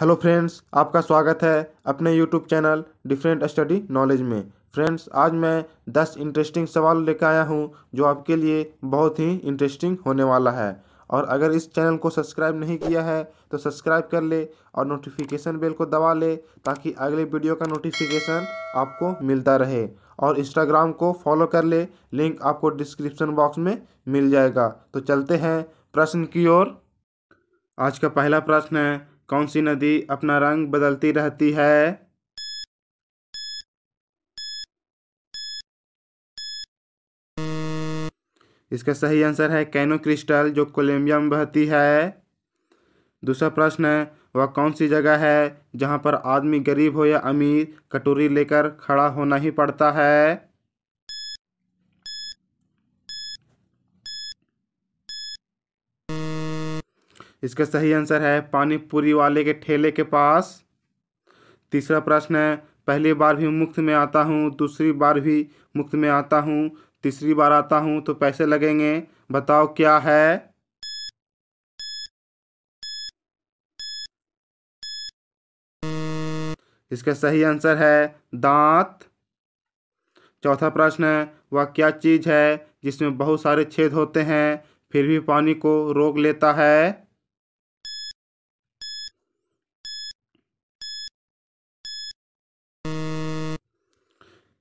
hello friends आपका स्वागत है अपने YouTube channel different study knowledge में फ्रेंड्स आज मैं 10 इंटरेस्टिंग सवाल लेकर आया हूं जो आपके लिए बहुत ही इंटरेस्टिंग होने वाला है और अगर इस चैनल को सब्सक्राइब नहीं किया है तो सब्सक्राइब कर ले और नोटिफिकेशन बेल को दबा ले ताकि अगले वीडियो का नोटिफिकेशन आपको मिलता रहे और इंस्टाग्राम को फॉलो कर ले लिंक आपको डिस्क्रिप्शन बॉक्स में मिल जाएगा तो चलते हैं प्रश्न की ओर आज का पहला प्रश्न है कौन सी नदी अपना रंग बदलती रहती है इसका सही आंसर है कैनो क्रिस्टल जो कोलंबिया में बहती है दूसरा प्रश्न है वह कौन सी जगह है जहां पर आदमी गरीब हो या अमीर कटोरी लेकर खड़ा होना ही पड़ता है इसका सही आंसर है पानी पूरी वाले के ठेले के पास तीसरा प्रश्न है पहली बार भी मुफ्त में आता हूँ दूसरी बार भी मुफ्त में आता हूँ तीसरी बार आता हूँ तो पैसे लगेंगे बताओ क्या है इसका सही आंसर है दांत चौथा प्रश्न है वह क्या चीज़ है जिसमें बहुत सारे छेद होते हैं फिर भी पानी को रोक लेता है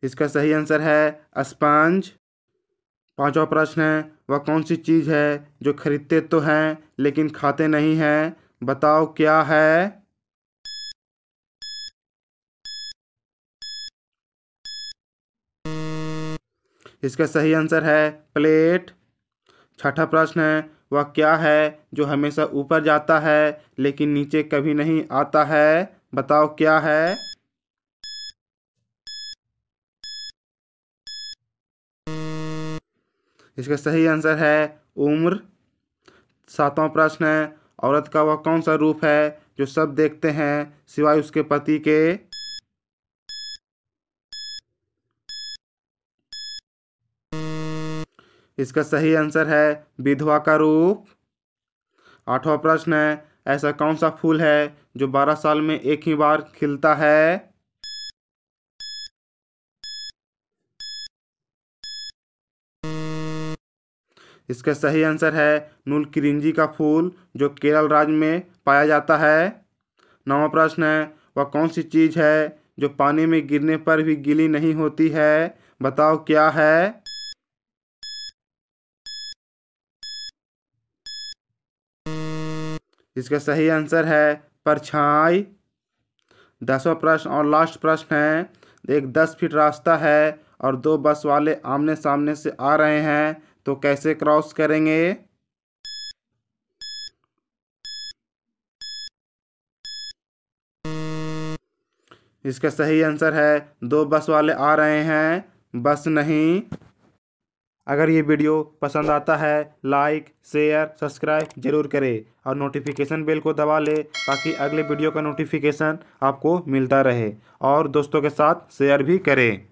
इसका सही आंसर है स्पंज पांचवा प्रश्न है वह कौन सी चीज़ है जो खरीदते तो हैं लेकिन खाते नहीं हैं बताओ क्या है इसका सही आंसर है प्लेट छठा प्रश्न है वह क्या है जो हमेशा ऊपर जाता है लेकिन नीचे कभी नहीं आता है बताओ क्या है इसका सही आंसर है उम्र सातवां प्रश्न है औरत का वह कौन सा रूप है जो सब देखते हैं सिवाय उसके पति के इसका सही आंसर है विधवा का रूप आठवां प्रश्न है ऐसा कौन सा फूल है जो बारह साल में एक ही बार खिलता है इसका सही आंसर है नुलकिरिंजी का फूल जो केरल राज्य में पाया जाता है नवा प्रश्न है वह कौन सी चीज़ है जो पानी में गिरने पर भी गीली नहीं होती है बताओ क्या है इसका सही आंसर है परछाई दसवा प्रश्न और लास्ट प्रश्न है एक दस फीट रास्ता है और दो बस वाले आमने सामने से आ रहे हैं तो कैसे क्रॉस करेंगे इसका सही आंसर है दो बस वाले आ रहे हैं बस नहीं अगर ये वीडियो पसंद आता है लाइक शेयर सब्सक्राइब जरूर करें और नोटिफिकेशन बेल को दबा लें ताकि अगले वीडियो का नोटिफिकेशन आपको मिलता रहे और दोस्तों के साथ शेयर भी करें